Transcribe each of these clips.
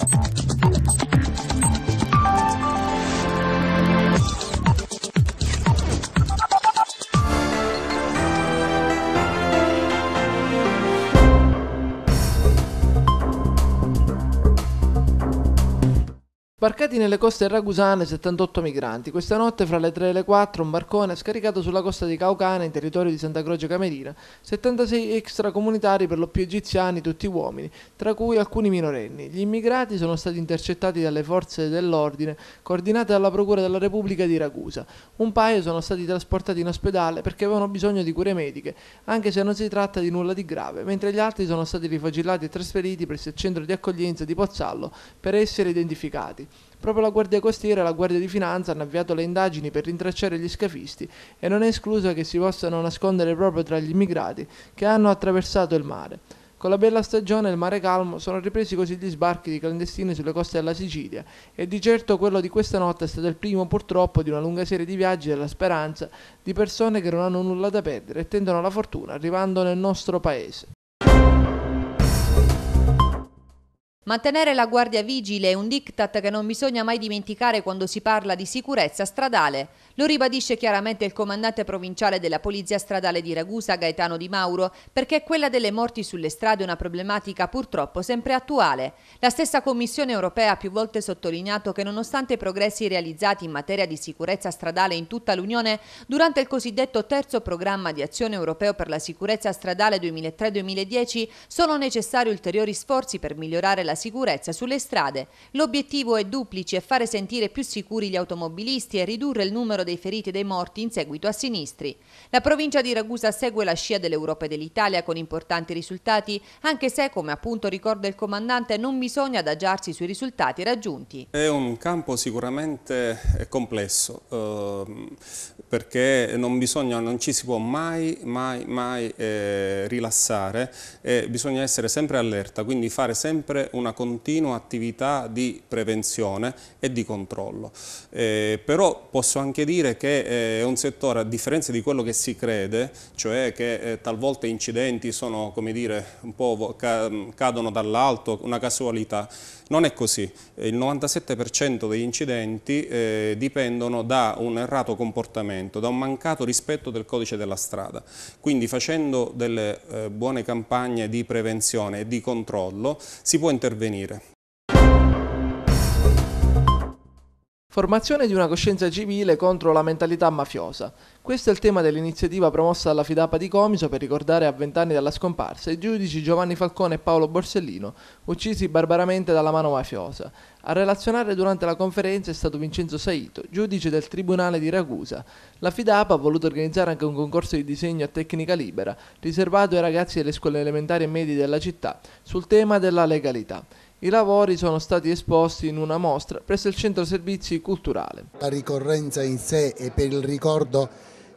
you Sbarcati nelle coste ragusane 78 migranti, questa notte fra le 3 e le 4 un barcone è scaricato sulla costa di Caucana in territorio di Santa Croce Camerina, 76 extracomunitari per lo più egiziani, tutti uomini, tra cui alcuni minorenni. Gli immigrati sono stati intercettati dalle forze dell'ordine coordinate dalla Procura della Repubblica di Ragusa. Un paio sono stati trasportati in ospedale perché avevano bisogno di cure mediche, anche se non si tratta di nulla di grave, mentre gli altri sono stati rifagillati e trasferiti presso il centro di accoglienza di Pozzallo per essere identificati. Proprio la Guardia Costiera e la Guardia di Finanza hanno avviato le indagini per rintracciare gli scafisti e non è escluso che si possano nascondere proprio tra gli immigrati che hanno attraversato il mare. Con la bella stagione e il mare calmo sono ripresi così gli sbarchi di clandestini sulle coste della Sicilia e di certo quello di questa notte è stato il primo purtroppo di una lunga serie di viaggi della speranza di persone che non hanno nulla da perdere e tendono la fortuna arrivando nel nostro paese. Mantenere la guardia vigile è un diktat che non bisogna mai dimenticare quando si parla di sicurezza stradale. Lo ribadisce chiaramente il comandante provinciale della Polizia Stradale di Ragusa, Gaetano Di Mauro, perché quella delle morti sulle strade è una problematica purtroppo sempre attuale. La stessa Commissione europea ha più volte sottolineato che nonostante i progressi realizzati in materia di sicurezza stradale in tutta l'Unione, durante il cosiddetto terzo programma di azione europeo per la sicurezza stradale 2003-2010 sono necessari ulteriori sforzi per migliorare la sicurezza sulle strade. L'obiettivo è duplice, fare sentire più sicuri gli automobilisti e ridurre il numero dei feriti e dei morti in seguito a sinistri. La provincia di Ragusa segue la scia dell'Europa e dell'Italia con importanti risultati, anche se, come appunto ricorda il comandante, non bisogna adagiarsi sui risultati raggiunti. È un campo sicuramente complesso. Ehm, perché non, bisogna, non ci si può mai, mai, mai eh, rilassare e bisogna essere sempre allerta, quindi fare sempre una continua attività di prevenzione e di controllo. Eh, però posso anche dire che eh, è un settore, a differenza di quello che si crede, cioè che eh, talvolta incidenti sono, come dire, un po' cadono dall'alto, una casualità, non è così, il 97% degli incidenti eh, dipendono da un errato comportamento, da un mancato rispetto del codice della strada. Quindi facendo delle eh, buone campagne di prevenzione e di controllo si può intervenire. Formazione di una coscienza civile contro la mentalità mafiosa. Questo è il tema dell'iniziativa promossa dalla Fidapa di Comiso per ricordare a vent'anni dalla scomparsa i giudici Giovanni Falcone e Paolo Borsellino, uccisi barbaramente dalla mano mafiosa. A relazionare durante la conferenza è stato Vincenzo Saito, giudice del Tribunale di Ragusa. La Fidapa ha voluto organizzare anche un concorso di disegno a tecnica libera, riservato ai ragazzi delle scuole elementari e medie della città, sul tema della legalità. I lavori sono stati esposti in una mostra presso il Centro Servizi Culturale. La ricorrenza in sé e per il ricordo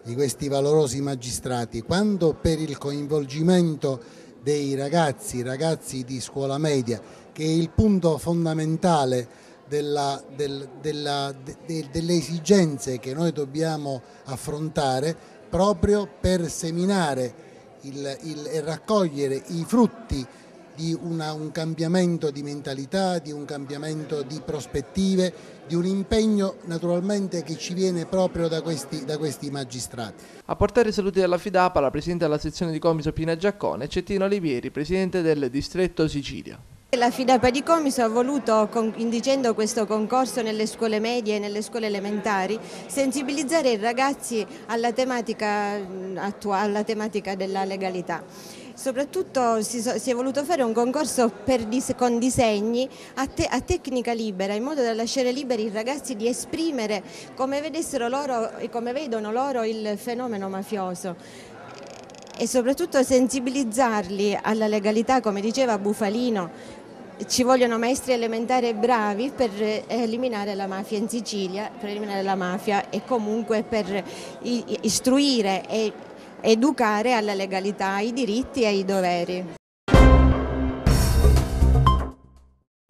di questi valorosi magistrati, quanto per il coinvolgimento dei ragazzi, ragazzi di scuola media, che è il punto fondamentale della, del, della, de, de, delle esigenze che noi dobbiamo affrontare proprio per seminare il, il, e raccogliere i frutti di una, un cambiamento di mentalità, di un cambiamento di prospettive, di un impegno naturalmente che ci viene proprio da questi, da questi magistrati. A portare i saluti della Fidapa la Presidente della sezione di Comiso Pina Giaccone e Cettino Olivieri, Presidente del Distretto Sicilia. La Fidapa di Comiso ha voluto, indicendo questo concorso nelle scuole medie e nelle scuole elementari, sensibilizzare i ragazzi alla tematica, mm, alla tematica della legalità. Soprattutto si, si, è voluto fare un concorso dis, con disegni a, te, a, tecnica libera, in modo da lasciare liberi i ragazzi di esprimere come vedessero loro e come vedono loro il fenomeno mafioso e soprattutto sensibilizzarli alla legalità, come diceva Bufalino, ci vogliono maestri elementari bravi per eh, eliminare la mafia in Sicilia, per eliminare la mafia e comunque per istruire e educare alla legalità, ai diritti e ai doveri.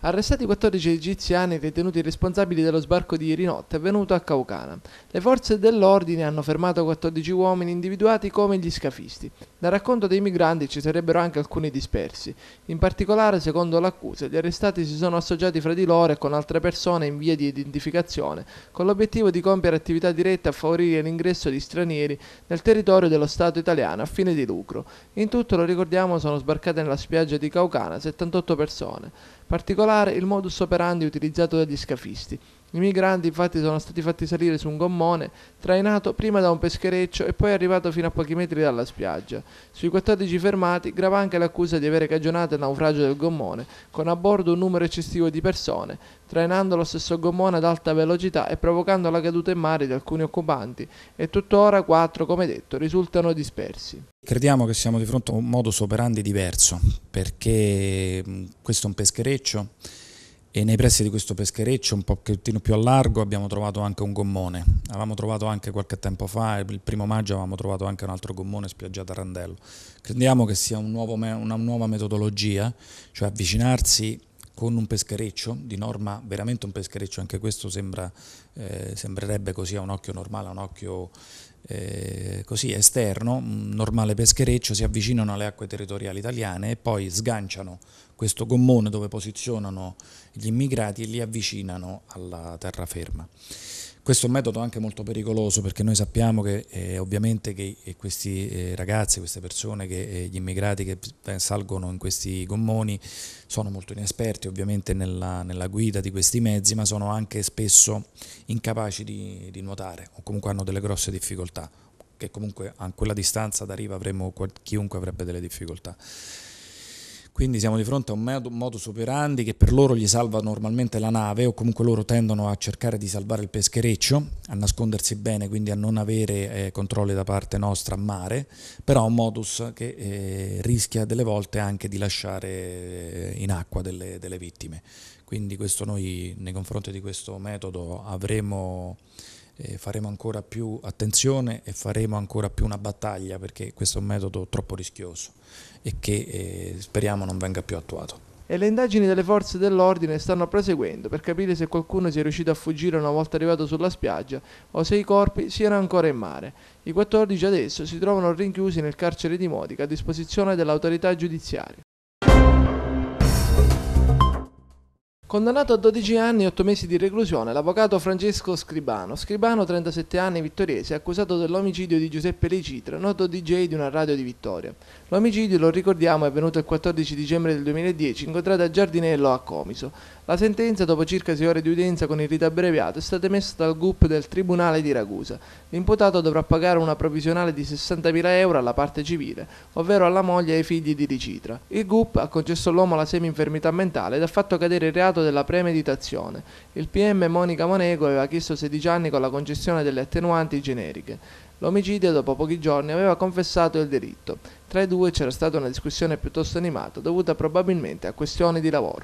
Arrestati 14 egiziani ritenuti responsabili dello sbarco di ieri notte avvenuto a Caucana. Le forze dell'ordine hanno fermato 14 uomini individuati come gli scafisti. Dal racconto dei migranti ci sarebbero anche alcuni dispersi. In particolare, secondo l'accusa, gli arrestati si sono associati fra di loro e con altre persone in via di identificazione, con l'obiettivo di compiere attività dirette a favorire l'ingresso di stranieri nel territorio dello Stato italiano a fine di lucro. In tutto, lo ricordiamo, sono sbarcate nella spiaggia di Caucana 78 persone particolare il modus operandi utilizzato dagli scafisti i migranti infatti sono stati fatti salire su un gommone trainato prima da un peschereccio e poi arrivato fino a pochi metri dalla spiaggia. Sui 14 fermati grava anche l'accusa di aver cagionato il naufragio del gommone, con a bordo un numero eccessivo di persone, trainando lo stesso gommone ad alta velocità e provocando la caduta in mare di alcuni occupanti e tuttora quattro, come detto, risultano dispersi. Crediamo che siamo di fronte a un modus operandi diverso, perché questo è un peschereccio e nei pressi di questo peschereccio un pochettino più a largo abbiamo trovato anche un gommone. Avevamo trovato anche qualche tempo fa, il primo maggio avevamo trovato anche un altro gommone spiaggiato a Randello. Crediamo che sia un nuovo, una nuova metodologia, cioè avvicinarsi con un peschereccio, di norma veramente un peschereccio, anche questo sembra, eh, sembrerebbe così a un occhio normale, a un occhio eh, così esterno, un normale peschereccio, si avvicinano alle acque territoriali italiane e poi sganciano questo gommone dove posizionano gli immigrati e li avvicinano alla terraferma. Questo è un metodo anche molto pericoloso perché noi sappiamo che eh, ovviamente che eh, questi eh, ragazzi, queste persone, che, eh, gli immigrati che eh, salgono in questi gommoni sono molto inesperti ovviamente nella, nella guida di questi mezzi ma sono anche spesso incapaci di, di nuotare o comunque hanno delle grosse difficoltà che comunque a quella distanza d'arrivo avremo, chiunque avrebbe delle difficoltà. Quindi siamo di fronte a un modus operandi che per loro gli salva normalmente la nave o comunque loro tendono a cercare di salvare il peschereccio, a nascondersi bene, quindi a non avere eh, controlli da parte nostra a mare, però è un modus che eh, rischia delle volte anche di lasciare eh, in acqua delle, delle vittime. Quindi questo noi nei confronti di questo metodo avremo eh, faremo ancora più attenzione e faremo ancora più una battaglia perché questo è un metodo troppo rischioso e che eh, speriamo non venga più attuato. E le indagini delle forze dell'ordine stanno proseguendo per capire se qualcuno sia riuscito a fuggire una volta arrivato sulla spiaggia o se i corpi siano ancora in mare. I 14 adesso si trovano rinchiusi nel carcere di Modica a disposizione dell'autorità giudiziaria. Condannato a 12 anni e 8 mesi di reclusione, l'avvocato Francesco Scribano, Scribano 37 anni vittoriese, accusato dell'omicidio di Giuseppe Lecitra, noto DJ di una radio di Vittoria. L'omicidio, lo ricordiamo, è avvenuto il 14 dicembre del 2010, incontrato a Giardinello a Comiso. La sentenza, dopo circa 6 ore di udienza con il rito abbreviato, è stata emessa dal GUP del Tribunale di Ragusa. L'imputato dovrà pagare una provvisionale di 60.000 euro alla parte civile, ovvero alla moglie e ai figli di Ricitra. Il GUP ha concesso all'uomo la semi-infermità mentale ed ha fatto cadere il reato della premeditazione. Il PM Monica Monego aveva chiesto 16 anni con la concessione delle attenuanti generiche. L'omicidio, dopo pochi giorni, aveva confessato il delitto. Tra i due c'era stata una discussione piuttosto animata dovuta probabilmente a questioni di lavoro.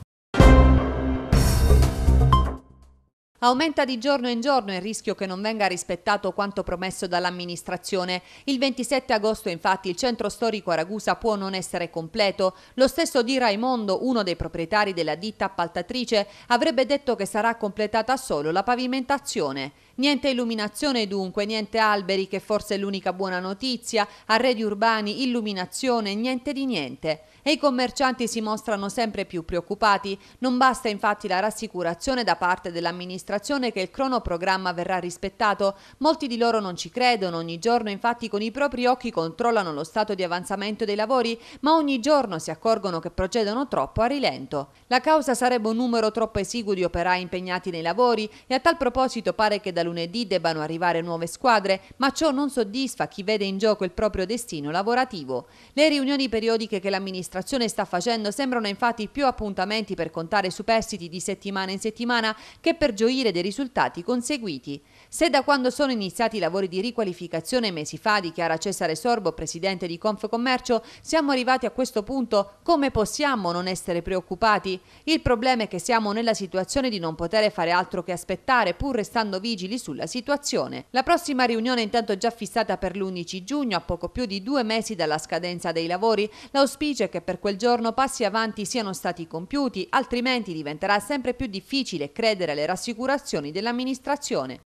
Aumenta di giorno in giorno il rischio che non venga rispettato quanto promesso dall'amministrazione. Il 27 agosto infatti il centro storico a Ragusa può non essere completo. Lo stesso di Raimondo, uno dei proprietari della ditta appaltatrice, avrebbe detto che sarà completata solo la pavimentazione. Niente illuminazione dunque, niente alberi che forse è l'unica buona notizia, arredi urbani, illuminazione, niente di niente e i commercianti si mostrano sempre più preoccupati. Non basta infatti la rassicurazione da parte dell'amministrazione che il cronoprogramma verrà rispettato. Molti di loro non ci credono, ogni giorno infatti con i propri occhi controllano lo stato di avanzamento dei lavori, ma ogni giorno si accorgono che procedono troppo a rilento. La causa sarebbe un numero troppo esiguo di operai impegnati nei lavori e a tal proposito pare che da lunedì debbano arrivare nuove squadre, ma ciò non soddisfa chi vede in gioco il proprio destino lavorativo. Le riunioni periodiche che l'amministrazione amministrazione sta facendo sembrano infatti più appuntamenti per contare superstiti di settimana in settimana che per gioire dei risultati conseguiti. Se da quando sono iniziati i lavori di riqualificazione mesi fa, dichiara Cesare Sorbo, presidente di Confcommercio, siamo arrivati a questo punto, come possiamo non essere preoccupati? Il problema è che siamo nella situazione di non poter fare altro che aspettare, pur restando vigili sulla situazione. La prossima riunione è intanto già fissata per l'11 giugno, a poco più di due mesi dalla scadenza dei lavori. L'auspicio è che per quel giorno passi avanti siano stati compiuti, altrimenti diventerà sempre più difficile credere alle rassicurazioni dell'amministrazione.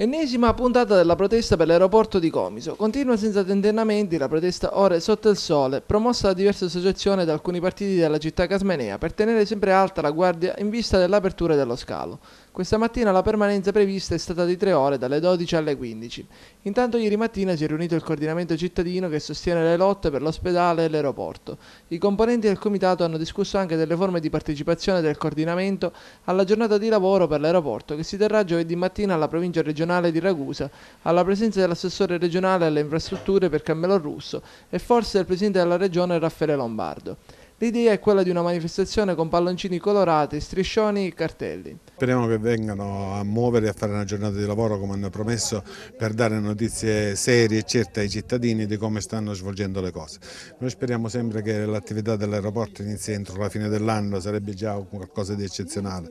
Ennesima puntata della protesta per l'aeroporto di Comiso. Continua senza tentennamenti la protesta Ore sotto il sole, promossa da diverse associazioni e da alcuni partiti della città casmenea per tenere sempre alta la guardia in vista dell'apertura dello scalo. Questa mattina la permanenza prevista è stata di tre ore, dalle 12 alle 15. Intanto ieri mattina si è riunito il coordinamento cittadino che sostiene le lotte per l'ospedale e l'aeroporto. I componenti del comitato hanno discusso anche delle forme di partecipazione del coordinamento alla giornata di lavoro per l'aeroporto che si terrà giovedì mattina alla provincia regionale di Ragusa, alla presenza dell'assessore regionale alle infrastrutture per Cammello Russo e forse del presidente della regione Raffaele Lombardo. L'idea è quella di una manifestazione con palloncini colorati, striscioni e cartelli. Speriamo che vengano a muovere e a fare una giornata di lavoro come hanno promesso per dare notizie serie e certe ai cittadini di come stanno svolgendo le cose. Noi speriamo sempre che l'attività dell'aeroporto inizi entro la fine dell'anno, sarebbe già qualcosa di eccezionale.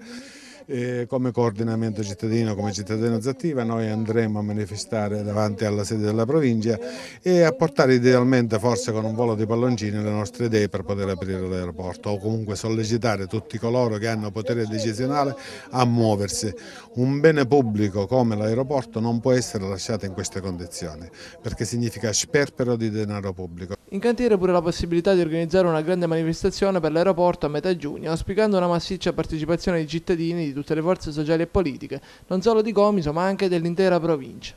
E come coordinamento cittadino, come cittadinanza Zattiva, noi andremo a manifestare davanti alla sede della provincia e a portare idealmente, forse con un volo di palloncini, le nostre idee per poter aprire l'aeroporto o comunque sollecitare tutti coloro che hanno potere decisionale a muoversi. Un bene pubblico come l'aeroporto non può essere lasciato in queste condizioni perché significa sperpero di denaro pubblico. In cantiere pure la possibilità di organizzare una grande manifestazione per l'aeroporto a metà giugno, auspicando una massiccia partecipazione di cittadini di tutte le forze sociali e politiche, non solo di Comiso ma anche dell'intera provincia.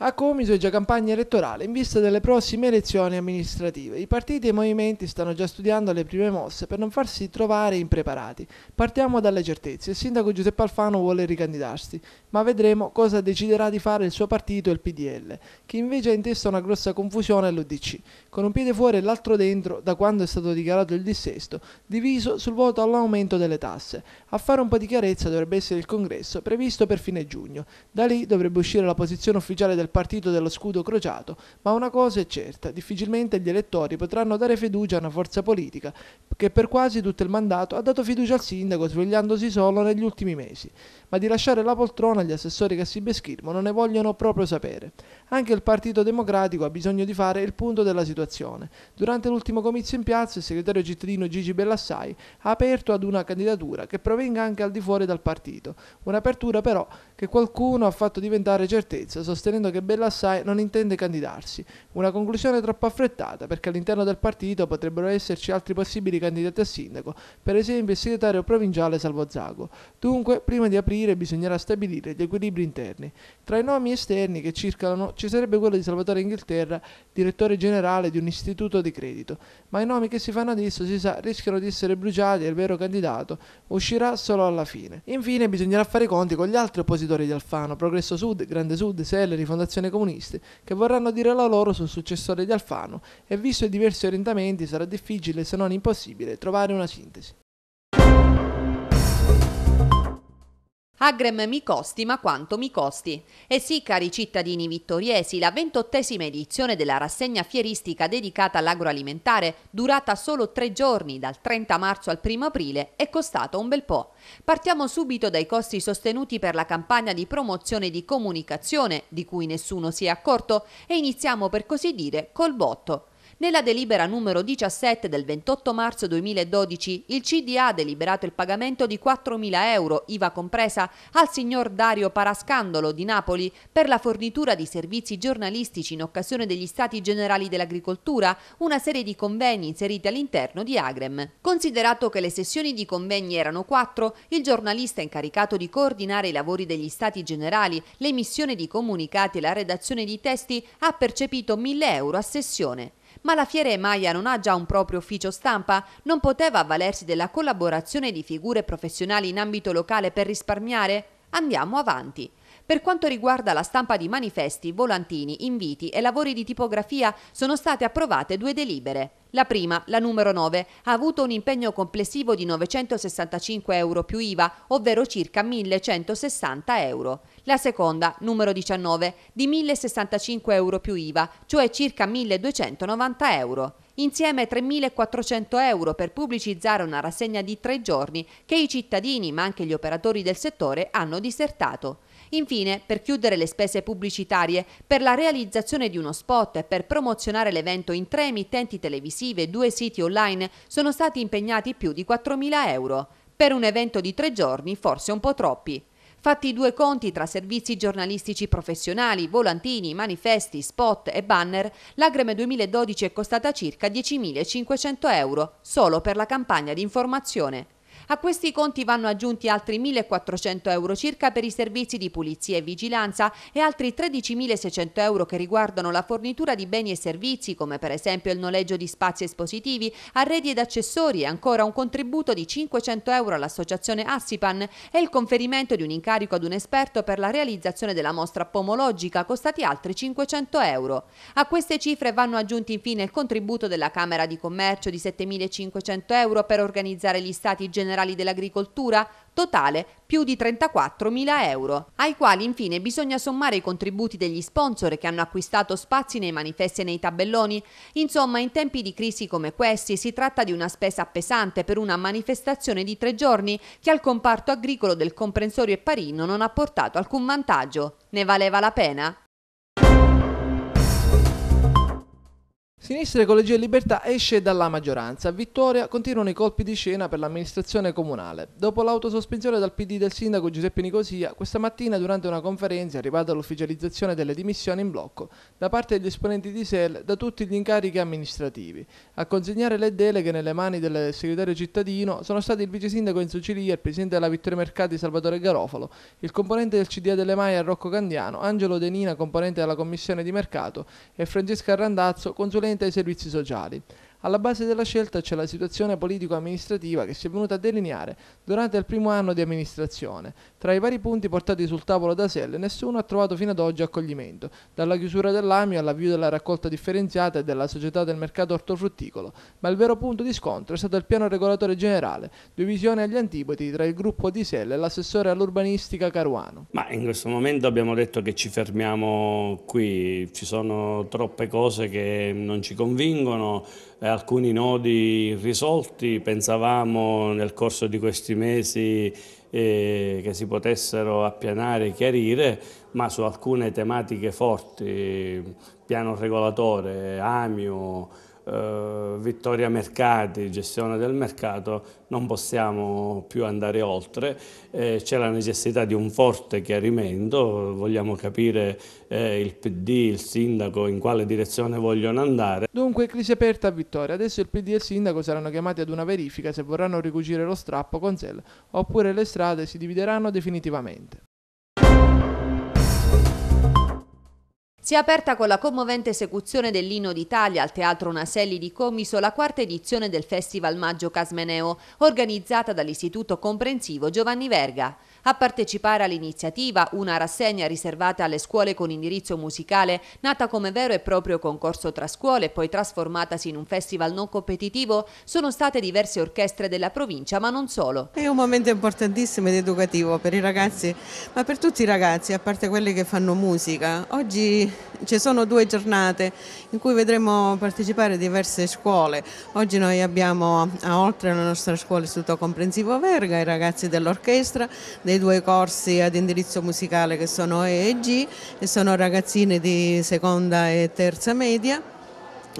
A Comiso è già campagna elettorale in vista delle prossime elezioni amministrative. I partiti e i movimenti stanno già studiando le prime mosse per non farsi trovare impreparati. Partiamo dalle certezze. Il sindaco Giuseppe Alfano vuole ricandidarsi, ma vedremo cosa deciderà di fare il suo partito, il PDL, che invece ha in testa una grossa confusione all'UDC, con un piede fuori e l'altro dentro da quando è stato dichiarato il dissesto, diviso sul voto all'aumento delle tasse. A fare un po' di chiarezza dovrebbe essere il congresso, previsto per fine giugno. Da lì dovrebbe uscire la posizione ufficiale del del partito dello scudo crociato, ma una cosa è certa, difficilmente gli elettori potranno dare fiducia a una forza politica che per quasi tutto il mandato ha dato fiducia al sindaco svegliandosi solo negli ultimi mesi, ma di lasciare la poltrona agli assessori che si beschirmo non ne vogliono proprio sapere. Anche il Partito Democratico ha bisogno di fare il punto della situazione. Durante l'ultimo comizio in piazza il segretario cittadino Gigi Bellassai ha aperto ad una candidatura che provenga anche al di fuori dal partito, un'apertura però che qualcuno ha fatto diventare certezza sostenendo che che Bellassai non intende candidarsi. Una conclusione troppo affrettata perché all'interno del partito potrebbero esserci altri possibili candidati a sindaco, per esempio il segretario provinciale Salvo Zago. Dunque, prima di aprire bisognerà stabilire gli equilibri interni. Tra i nomi esterni che circolano ci sarebbe quello di Salvatore Inghilterra, direttore generale di un istituto di credito, ma i nomi che si fanno adesso si sa rischiano di essere bruciati e il vero candidato uscirà solo alla fine. Infine bisognerà fare i conti con gli altri oppositori di Alfano, Progresso Sud, Grande Sud, Selle, Rifondazione Fondazione Comunisti, che vorranno dire la loro sul successore di Alfano e visto i diversi orientamenti sarà difficile se non impossibile trovare una sintesi. Agrem mi costi ma quanto mi costi. E eh sì, cari cittadini vittoriesi, la ventottesima edizione della rassegna fieristica dedicata all'agroalimentare, durata solo tre giorni, dal 30 marzo al 1 aprile, è costata un bel po'. Partiamo subito dai costi sostenuti per la campagna di promozione di comunicazione, di cui nessuno si è accorto, e iniziamo per così dire col botto. Nella delibera numero 17 del 28 marzo 2012 il CDA ha deliberato il pagamento di 4.000 euro, IVA compresa, al signor Dario Parascandolo di Napoli per la fornitura di servizi giornalistici in occasione degli Stati Generali dell'Agricoltura, una serie di convegni inseriti all'interno di Agrem. Considerato che le sessioni di convegni erano quattro, il giornalista incaricato di coordinare i lavori degli Stati Generali, l'emissione di comunicati e la redazione di testi ha percepito 1.000 euro a sessione. Ma la Fiere Maia non ha già un proprio ufficio stampa? Non poteva avvalersi della collaborazione di figure professionali in ambito locale per risparmiare? Andiamo avanti. Per quanto riguarda la stampa di manifesti, volantini, inviti e lavori di tipografia, sono state approvate due delibere. La prima, la numero 9, ha avuto un impegno complessivo di 965 euro più IVA, ovvero circa 1160 euro. La seconda, numero 19, di 1065 euro più IVA, cioè circa 1290 euro insieme 3.400 euro per pubblicizzare una rassegna di tre giorni che i cittadini ma anche gli operatori del settore hanno disertato. Infine, per chiudere le spese pubblicitarie, per la realizzazione di uno spot e per promozionare l'evento in tre emittenti televisive e due siti online sono stati impegnati più di 4.000 euro. Per un evento di tre giorni forse un po' troppi. Fatti due conti tra servizi giornalistici professionali, volantini, manifesti, spot e banner, l'Agreme 2012 è costata circa 10.500 euro solo per la campagna di informazione. A questi conti vanno aggiunti altri 1.400 euro circa per i servizi di pulizia e vigilanza e altri 13.600 euro che riguardano la fornitura di beni e servizi come per esempio il noleggio di spazi espositivi, arredi ed accessori e ancora un contributo di 500 euro all'associazione Assipan e il conferimento di un incarico ad un esperto per la realizzazione della mostra pomologica costati altri 500 euro. A queste cifre vanno aggiunti infine il contributo della Camera di Commercio di 7.500 euro per organizzare gli stati generali generali dell'agricoltura, totale più di 34.000 euro, ai quali infine bisogna sommare i contributi degli sponsor che hanno acquistato spazi nei manifesti e nei tabelloni. Insomma, in tempi di crisi come questi si tratta di una spesa pesante per una manifestazione di tre giorni che al comparto agricolo del comprensorio e Parino non ha portato alcun vantaggio. Ne valeva la pena? Sinistra Ecologia e Libertà esce dalla maggioranza. A Vittoria continuano i colpi di scena per l'amministrazione comunale. Dopo l'autosospensione dal PD del sindaco Giuseppe Nicosia, questa mattina durante una conferenza è arrivata l'ufficializzazione delle dimissioni in blocco da parte degli esponenti di SEL da tutti gli incarichi amministrativi. A consegnare le deleghe nelle mani del segretario cittadino sono stati il vice sindaco in Cilia, il presidente della Vittoria Mercati Salvatore Garofalo, il componente del CDA delle Maia Rocco Candiano, Angelo Denina, componente della commissione di mercato e Francesca Randazzo, consulente direttamente ai servizi sociali. Alla base della scelta c'è la situazione politico-amministrativa che si è venuta a delineare durante il primo anno di amministrazione. Tra i vari punti portati sul tavolo da Selle, nessuno ha trovato fino ad oggi accoglimento, dalla chiusura dell'AMIO all'avvio della raccolta differenziata e della società del mercato ortofrutticolo, ma il vero punto di scontro è stato il piano regolatore generale, divisione agli antipodi tra il gruppo di Selle e l'assessore all'urbanistica Caruano. Ma in questo momento abbiamo detto che ci fermiamo qui, ci sono troppe cose che non ci convincono, eh, alcuni nodi risolti, pensavamo nel corso di questi mesi eh, che si potessero appianare e chiarire, ma su alcune tematiche forti, piano regolatore, AMIO, eh, Vittoria Mercati, gestione del mercato, non possiamo più andare oltre, eh, c'è la necessità di un forte chiarimento, vogliamo capire eh, il PD, il sindaco in quale direzione vogliono andare. Dunque crisi aperta a Vittoria, adesso il PD e il sindaco saranno chiamati ad una verifica se vorranno ricucire lo strappo con Zell oppure le strade si divideranno definitivamente. Si è aperta con la commovente esecuzione dell'Ino d'Italia al Teatro Naselli di Comiso la quarta edizione del Festival Maggio Casmeneo, organizzata dall'Istituto Comprensivo Giovanni Verga. A partecipare all'iniziativa una rassegna riservata alle scuole con indirizzo musicale, nata come vero e proprio concorso tra scuole e poi trasformatasi in un festival non competitivo, sono state diverse orchestre della provincia, ma non solo. È un momento importantissimo ed educativo per i ragazzi, ma per tutti i ragazzi, a parte quelli che fanno musica. Oggi ci sono due giornate in cui vedremo partecipare diverse scuole. Oggi noi abbiamo, oltre alla nostra scuola Istituto Comprensivo Verga, i ragazzi dell'orchestra, dei dei due corsi ad indirizzo musicale che sono E e G e sono ragazzine di seconda e terza media.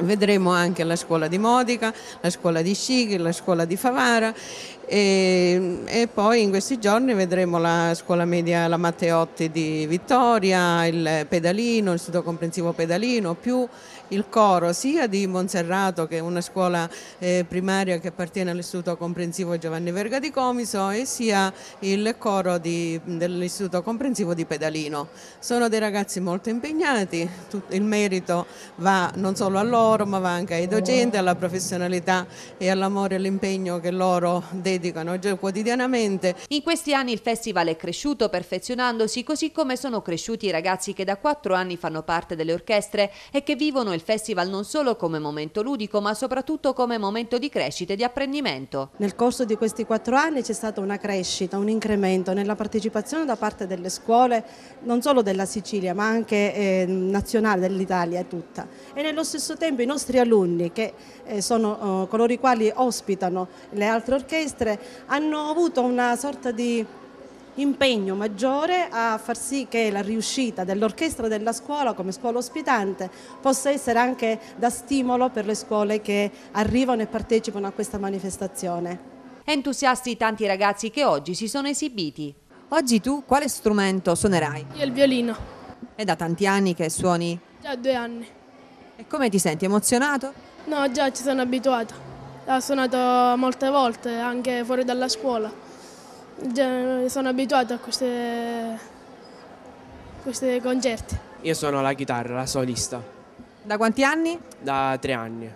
Vedremo anche la scuola di Modica, la scuola di Scigli, la scuola di Favara e, e, poi in questi giorni vedremo la scuola media La Matteotti di Vittoria, il Pedalino, il studio comprensivo Pedalino, più il coro sia di Monserrato che è una scuola eh, primaria che appartiene all'Istituto Comprensivo Giovanni Verga di Comiso e sia il coro dell'Istituto Comprensivo di Pedalino. Sono dei ragazzi molto impegnati, Tut il merito va non solo a loro ma va anche ai docenti, alla professionalità e all'amore e all'impegno che loro dedicano quotidianamente. In questi anni il festival è cresciuto perfezionandosi così come sono cresciuti i ragazzi che da quattro anni fanno parte delle orchestre e che vivono il il festival non solo come momento ludico ma soprattutto come momento di crescita e di apprendimento. Nel corso di questi quattro anni c'è stata una crescita, un incremento nella partecipazione da parte delle scuole, non solo della Sicilia ma anche eh, nazionale dell'Italia tutta e nello stesso tempo i nostri alunni che eh, sono eh, coloro i quali ospitano le altre orchestre hanno avuto una sorta di impegno maggiore a far sì che la riuscita dell'orchestra della scuola come scuola ospitante possa essere anche da stimolo per le scuole che arrivano e partecipano a questa manifestazione. Entusiasti tanti ragazzi che oggi si sono esibiti. Oggi tu quale strumento suonerai? Io il violino. È da tanti anni che suoni? Già due anni. E come ti senti? Emozionato? No, già ci sono abituato. Ho suonato molte volte, anche fuori dalla scuola sono abituato a queste, queste concerti. Io sono la chitarra, la solista. Da quanti anni? Da tre anni.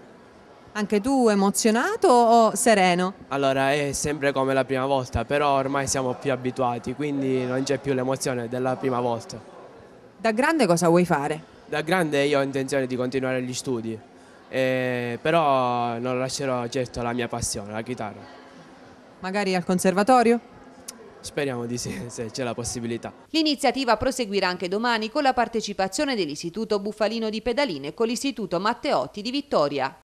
Anche tu emozionato o sereno? Allora è sempre come la prima volta, però ormai siamo più abituati, quindi non c'è più l'emozione della prima volta. Da grande cosa vuoi fare? Da grande io ho intenzione di continuare gli studi, eh, però non lascerò certo la mia passione, la chitarra. Magari al conservatorio? Speriamo di sì, se c'è la possibilità. L'iniziativa proseguirà anche domani con la partecipazione dell'Istituto Bufalino di Pedaline e con l'Istituto Matteotti di Vittoria.